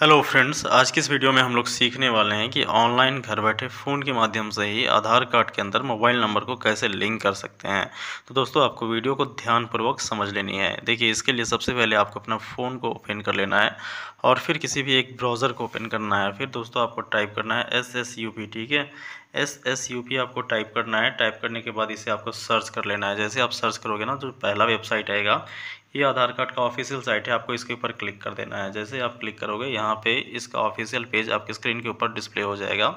hello friends आज की इस वीडियो में हम लोग सीखने वाले हैं कि ऑनलाइन घर बैठे फ़ोन के माध्यम से ही आधार कार्ड के अंदर मोबाइल नंबर को कैसे लिंक कर सकते हैं तो दोस्तों आपको वीडियो को ध्यानपूर्वक समझ लेनी है देखिए इसके लिए सबसे पहले आपको अपना फ़ोन को ओपन कर लेना है और फिर किसी भी एक ब्राउज़र को ओपन करना है फिर दोस्तों आपको टाइप करना है एस एस यू पी ठीक है एस एस यू पी आपको टाइप करना है टाइप करने के बाद इसे आपको सर्च कर लेना है जैसे आप सर्च करोगे ना जो तो पहला वेबसाइट आएगा ये आधार कार्ड का ऑफिशियल साइट है आपको इसके ऊपर क्लिक कर देना है जैसे आप क्लिक करोगे यहाँ पे इसका ऑफिशियल पेज आपके स्क्रीन के ऊपर डिस्प्ले हो जाएगा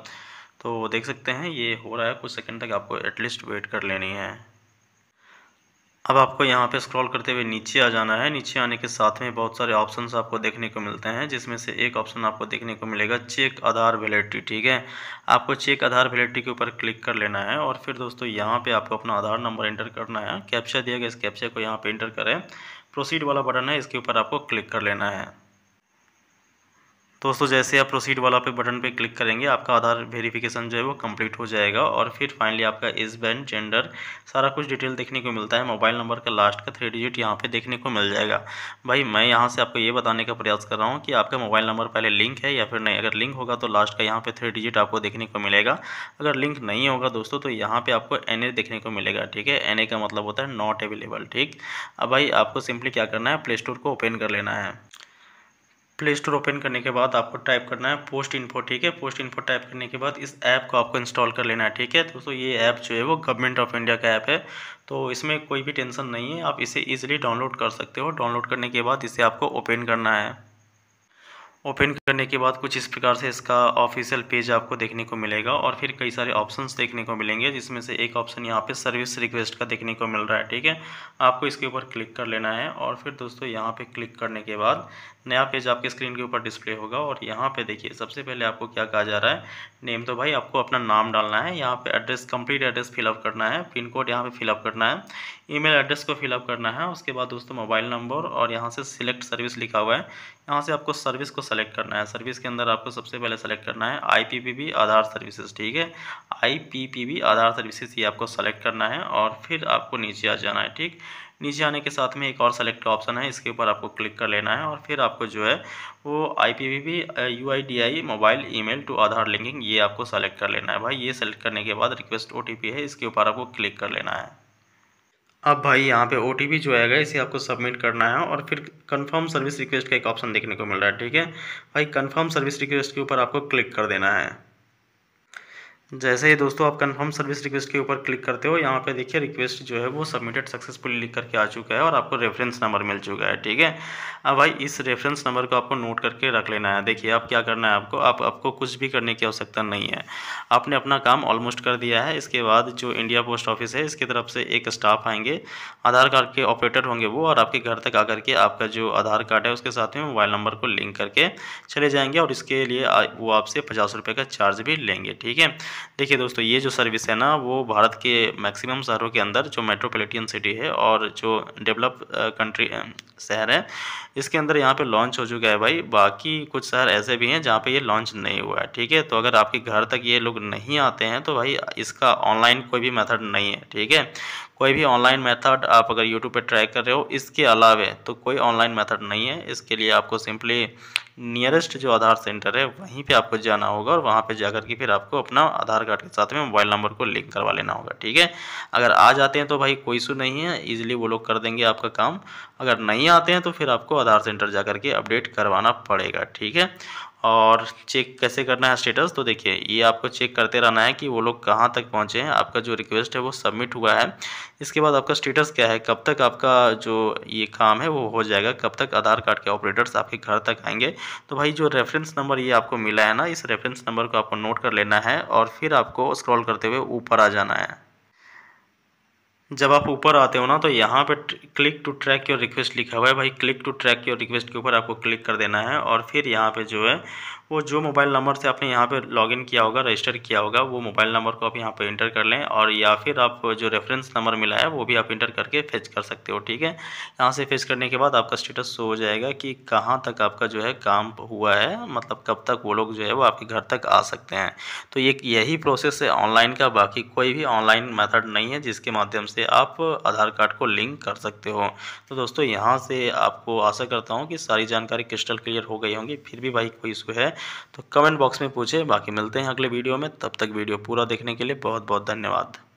तो देख सकते हैं ये हो रहा है कुछ सेकंड तक आपको एटलीस्ट वेट कर लेनी है अब आपको यहाँ पे स्क्रॉल करते हुए नीचे आ जाना है नीचे आने के साथ में बहुत सारे ऑप्शंस आपको देखने को मिलते हैं जिसमें से एक ऑप्शन आपको देखने को मिलेगा चेक आधार वैलिडिटी ठीक है आपको चेक आधार वैलिडिटी के ऊपर क्लिक कर लेना है और फिर दोस्तों यहाँ पे आपको अपना आधार नंबर इंटर करना है कैप्चा दिया गया इस कैप्चा को यहाँ पर इंटर करें प्रोसीड वाला बटन है इसके ऊपर आपको क्लिक कर लेना है दोस्तों जैसे आप प्रोसीड वाला पे बटन पे क्लिक करेंगे आपका आधार वेरिफिकेशन जो है वो कंप्लीट हो जाएगा और फिर फाइनली आपका एज बैंड जेंडर सारा कुछ डिटेल देखने को मिलता है मोबाइल नंबर का लास्ट का थ्री डिजिट यहाँ पे देखने को मिल जाएगा भाई मैं यहाँ से आपको ये बताने का प्रयास कर रहा हूँ कि आपका मोबाइल नंबर पहले लिंक है या फिर नहीं अगर लिंक होगा तो लास्ट का यहाँ पर थ्री डिजिट आपको देखने को मिलेगा अगर लिंक नहीं होगा दोस्तों तो यहाँ पर आपको एन देखने को मिलेगा ठीक है एन का मतलब होता है नॉट अवेलेबल ठीक अब भाई आपको सिंपली क्या करना है प्ले स्टोर को ओपन कर लेना है प्ले स्टोर ओपन करने के बाद आपको टाइप करना है पोस्ट इन्फो ठीक है पोस्ट इन्फो टाइप करने के बाद इस ऐप को आपको इंस्टॉल कर लेना है ठीक है दोस्तों ये ऐप जो है वो गवर्नमेंट ऑफ इंडिया का ऐप है तो इसमें कोई भी टेंशन नहीं है आप इसे ईजिली डाउनलोड कर सकते हो डाउनलोड करने के बाद इसे आपको ओपन करना है ओपन करने के बाद कुछ इस प्रकार से इसका ऑफिशियल पेज आपको देखने को मिलेगा और फिर कई सारे ऑप्शंस देखने को मिलेंगे जिसमें से एक ऑप्शन यहाँ पे सर्विस रिक्वेस्ट का देखने को मिल रहा है ठीक है आपको इसके ऊपर क्लिक कर लेना है और फिर दोस्तों यहाँ पे क्लिक करने के बाद नया पेज आपके स्क्रीन के ऊपर डिस्प्ले होगा और यहाँ पे देखिए सबसे पहले आपको क्या कहा जा रहा है नेम तो भाई आपको अपना नाम डालना है यहाँ पे एड्रेस कंप्लीट एड्रेस फिलअप करना है पिन कोड यहाँ पे फिलअप करना है ईमेल एड्रेस को फिलअप करना है उसके बाद दोस्तों मोबाइल नंबर और यहाँ से सिलेक्ट सर्विस लिखा हुआ है यहाँ से आपको सर्विस को सेलेक्ट करना है सर्विस के अंदर आपको सबसे पहले सेलेक्ट करना है आई आधार सर्विसेज ठीक है आई आधार सर्विसेज ये आपको सेलेक्ट करना है और फिर आपको नीचे आ जाना है ठीक नीचे आने के साथ में एक और सेलेक्ट का ऑप्शन है इसके ऊपर आपको क्लिक कर लेना है और फिर आपको जो है वो I P V U I I D mobile email to Aadhaar linking ये आपको सेलेक्ट कर लेना है भाई ये सेलेक्ट करने के बाद रिक्वेस्ट ओ है इसके ऊपर आपको क्लिक कर लेना है अब भाई यहाँ पे ओ जो आएगा इसे आपको सबमिट करना है और फिर कंफर्म सर्विस रिक्वेस्ट का एक ऑप्शन देखने को मिल रहा है ठीक है भाई कंफर्म सर्विस रिक्वेस्ट के ऊपर आपको क्लिक कर देना है जैसे ही दोस्तों आप कन्फर्म सर्विस रिक्वेस्ट के ऊपर क्लिक करते हो यहाँ पे देखिए रिक्वेस्ट जो है वो सबमिटेड सक्सेसफुली लिख करके आ चुका है और आपको रेफरेंस नंबर मिल चुका है ठीक है अब भाई इस रेफरेंस नंबर को आपको नोट करके रख लेना है देखिए आप क्या करना है आपको आप आपको कुछ भी करने की आवश्यकता नहीं है आपने अपना काम ऑलमोस्ट कर दिया है इसके बाद जो इंडिया पोस्ट ऑफिस है इसकी तरफ से एक स्टाफ आएंगे आधार कार्ड के ऑपरेटर होंगे वो और आपके घर तक आकर के आपका जो आधार कार्ड है उसके साथ में मोबाइल नंबर को लिंक करके चले जाएंगे और इसके लिए वो आपसे पचास रुपये का चार्ज भी लेंगे ठीक है देखिए दोस्तों ये जो सर्विस है ना वो भारत के मैक्सिमम शहरों के अंदर जो मेट्रोपोलिटन सिटी है और जो डेवलप कंट्री शहर है इसके अंदर यहाँ पे लॉन्च हो चुका है भाई बाकी कुछ शहर ऐसे भी हैं जहाँ पे ये लॉन्च नहीं हुआ है ठीक है तो अगर आपके घर तक ये लोग नहीं आते हैं तो भाई इसका ऑनलाइन कोई भी मेथड नहीं है ठीक है कोई भी ऑनलाइन मेथड आप अगर यूट्यूब पे ट्राई कर रहे हो इसके अलावे तो कोई ऑनलाइन मेथड नहीं है इसके लिए आपको सिंपली नियरेस्ट जो आधार सेंटर है वहीं पे आपको जाना होगा और वहाँ पे जाकर के फिर आपको अपना आधार कार्ड के साथ में मोबाइल नंबर को लिंक करवा लेना होगा ठीक है अगर आ जाते हैं तो भाई कोई इशू नहीं है ईजिली वो लोग कर देंगे आपका काम अगर नहीं आते हैं तो फिर आपको आधार सेंटर जा के अपडेट करवाना पड़ेगा ठीक है और चेक कैसे करना है स्टेटस तो देखिए ये आपको चेक करते रहना है कि वो लोग कहाँ तक पहुँचे हैं आपका जो रिक्वेस्ट है वो सबमिट हुआ है इसके बाद आपका स्टेटस क्या है कब तक आपका जो ये काम है वो हो जाएगा कब तक आधार कार्ड के ऑपरेटर्स आपके घर तक आएंगे तो भाई जो रेफरेंस नंबर ये आपको मिला है ना इस रेफरेंस नंबर को आपको नोट कर लेना है और फिर आपको स्क्रॉल करते हुए ऊपर आ जाना है जब आप ऊपर आते हो ना तो यहाँ पे click to track your request लिखा हुआ है भाई click to track your request के ऊपर आपको क्लिक कर देना है और फिर यहाँ पे जो है वो जो मोबाइल नंबर से आपने यहाँ पे लॉगिन किया होगा रजिस्टर किया होगा वो मोबाइल नंबर को आप यहाँ पे इंटर कर लें और या फिर आप जो रेफरेंस नंबर मिला है वो भी आप इंटर करके फेच कर सकते हो ठीक है यहाँ से फेच करने के बाद आपका स्टेटस शो हो जाएगा कि कहाँ तक आपका जो है काम हुआ है मतलब कब तक वो लोग जो है वो आपके घर तक आ सकते हैं तो ये यही प्रोसेस है ऑनलाइन का बाकी कोई भी ऑनलाइन मैथड नहीं है जिसके माध्यम से से आप आधार कार्ड को लिंक कर सकते हो तो दोस्तों यहाँ से आपको आशा करता हूँ कि सारी जानकारी क्रिस्टल क्लियर हो गई होंगी फिर भी भाई कोई इशू है तो कमेंट बॉक्स में पूछे बाकी मिलते हैं अगले वीडियो में तब तक वीडियो पूरा देखने के लिए बहुत बहुत धन्यवाद